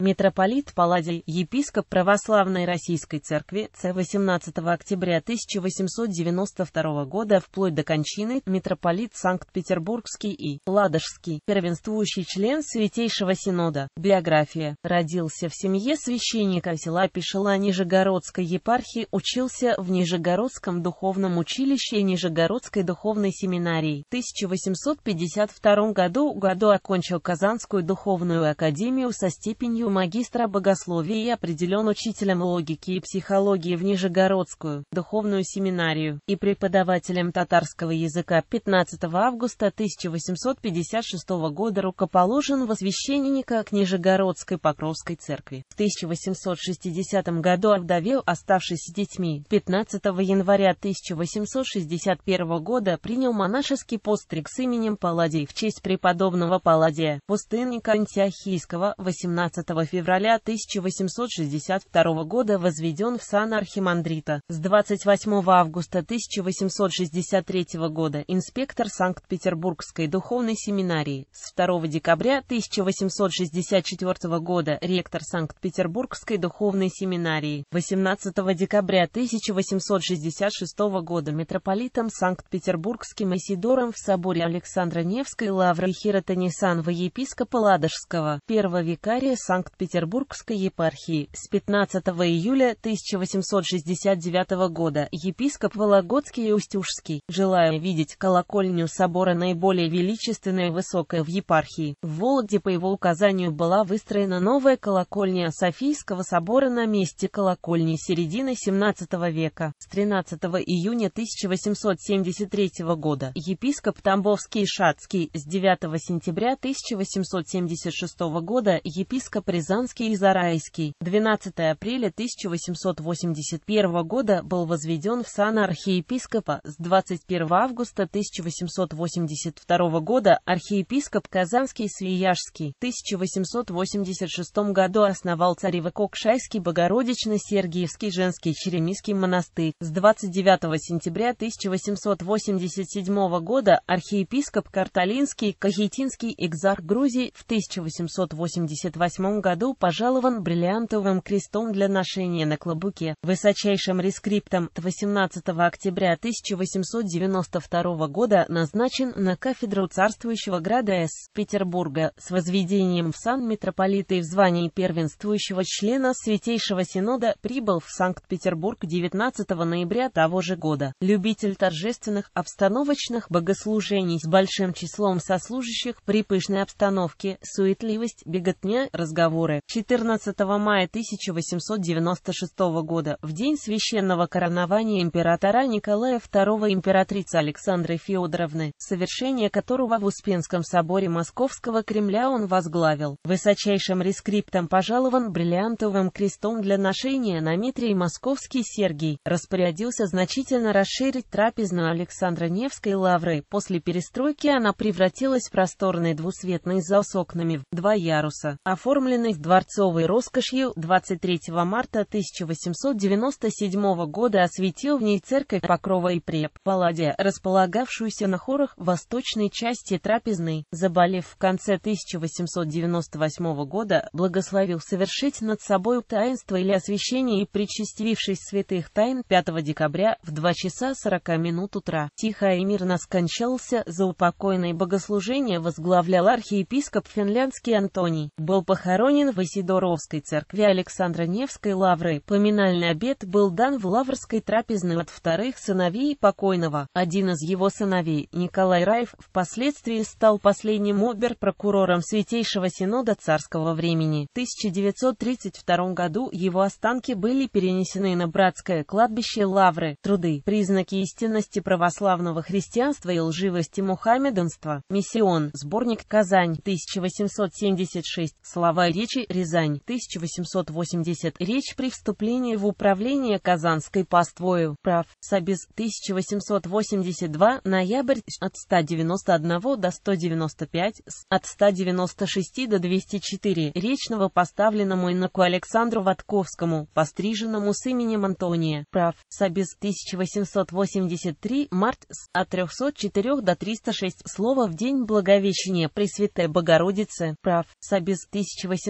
Митрополит Паладий, епископ Православной Российской Церкви, с 18 октября 1892 года вплоть до кончины, митрополит Санкт-Петербургский и Ладожский, первенствующий член Святейшего Синода. Биография. Родился в семье священника села Пешела Нижегородской епархии, учился в Нижегородском духовном училище и Нижегородской духовной семинарии. В 1852 году, году окончил Казанскую духовную академию со степенью магистра богословия и определен учителем логики и психологии в Нижегородскую духовную семинарию и преподавателем татарского языка 15 августа 1856 года рукоположен во священника к Нижегородской Покровской церкви. В 1860 году овдовел, оставшись детьми. 15 января 1861 года принял монашеский постриг с именем Палладий в честь преподобного Паладия, пустынника Антиохийского, 18 1 февраля 1862 года возведен в сан архимандрита. С 28 августа 1863 года инспектор Санкт-Петербургской духовной семинарии. С 2 декабря 1864 года ректор Санкт-Петербургской духовной семинарии. 18 декабря 1866 года митрополитом Санкт-Петербургским Исидором в соборе Александра Невской лавры Хиротонисан епископа Ладожского, первого викария санкт Санкт-Петербургской епархии. С 15 июля 1869 года епископ Вологодский и Устюжский, желая видеть колокольню собора наиболее величественной и высокой в епархии, в Вологде по его указанию была выстроена новая колокольня Софийского собора на месте колокольни середины 17 века. С 13 июня 1873 года епископ Тамбовский и Шацкий с 9 сентября 1876 года епископ Рязанский и Зарайский, 12 апреля 1881 года был возведен в сан архиепископа, с 21 августа 1882 года архиепископ Казанский Свияжский, в 1886 году основал Царево-Кокшайский Богородично-Сергиевский женский Черемисский монастырь, с 29 сентября 1887 года архиепископ Карталинский, Кахетинский экзарх Грузии, в 1888 году пожалован бриллиантовым крестом для ношения на клобуке, высочайшим рескриптом 18 октября 1892 года назначен на кафедру царствующего града С. Петербурга с возведением в сан митрополита и в звании первенствующего члена Святейшего Синода прибыл в Санкт-Петербург 19 ноября того же года. Любитель торжественных обстановочных богослужений с большим числом сослужащих при пышной обстановке, суетливость, беготня, разговор переговоры. 14 мая 1896 года, в день священного коронования императора Николая II императрицы Александры Феодоровны, совершение которого в Успенском соборе Московского Кремля он возглавил, высочайшим рескриптом пожалован бриллиантовым крестом для ношения на Митрий Московский Сергий, распорядился значительно расширить трапезную Александра Невской лавры. После перестройки она превратилась в просторный двусветный зал с окнами в два яруса, оформленный обставленных дворцовой роскошью, 23 марта 1897 года осветил в ней церковь Покрова и Преп, Палладия, располагавшуюся на хорах восточной части трапезной, заболев в конце 1898 года, благословил совершить над собой таинство или освящение и причастившись святых тайн 5 декабря в 2 часа 40 минут утра. Тихо и мирно скончался, за упокойное богослужение возглавлял архиепископ финляндский Антоний, был похоронен похоронен в Исидоровской церкви Александра Невской лавры. Поминальный обед был дан в лаврской трапезной от вторых сыновей покойного. Один из его сыновей, Николай Раев, впоследствии стал последним обер-прокурором Святейшего Синода царского времени. В 1932 году его останки были перенесены на братское кладбище Лавры. Труды. Признаки истинности православного христианства и лживости мухаммеданства. Миссион. Сборник «Казань», 1876. Слова Речи Рязань 1880 Речь при вступлении в управление Казанской паствою. прав Сабис 1882 Ноябрь от 191 до 195 от 196 до 204 Речного поставленному иноку Александру Ватковскому постриженному с именем Антония прав Сабис 1883 Март от 304 до 306 Слово в день Благовещения Пресвятой Богородицы прав Сабис 1883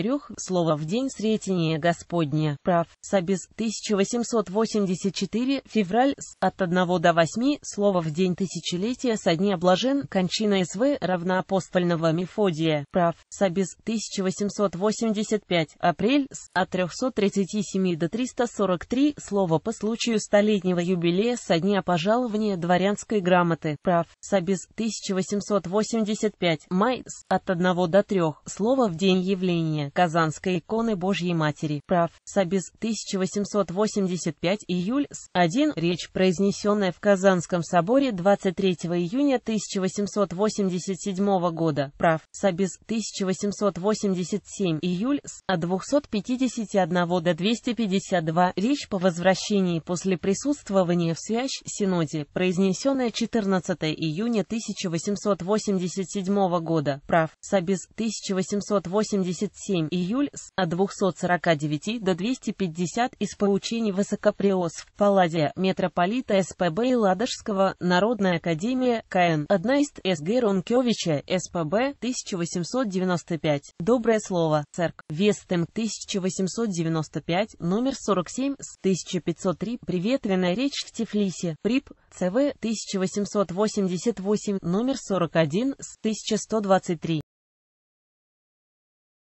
четырех слова в день сретения Господня прав, Сабис, 1884, февраль, с, от 1 до 8 слова в день тысячелетия со дня блажен, кончина СВ равна апостольного Мефодия, прав, Сабис, 1885, апрель, с, от 337 до 343 слова по случаю столетнего юбилея со дня пожалования дворянской грамоты, прав, Сабис, 1885, май, с, от 1 до 3 слово в день явления. Казанской иконы Божьей Матери, прав, Сабис, 1885 июль, с 1, речь, произнесенная в Казанском соборе 23 июня 1887 года, прав, Сабис, 1887 июль, с, от 251 до 252, речь по возвращении после присутствования в связь Синоде, произнесенная 14 июня 1887 года, прав, Сабис, 1887 июль с 249 до 250 из поручений Высокоприосов Палладия Метрополита СПБ и Ладожского Народная Академия КН одна из СГ Ронкевича СПБ 1895 Доброе слово Церк Вестем 1895 номер 47 с 1503 Приветственная речь в Тифлисе Прип ЦВ 1888 номер 41 с 1123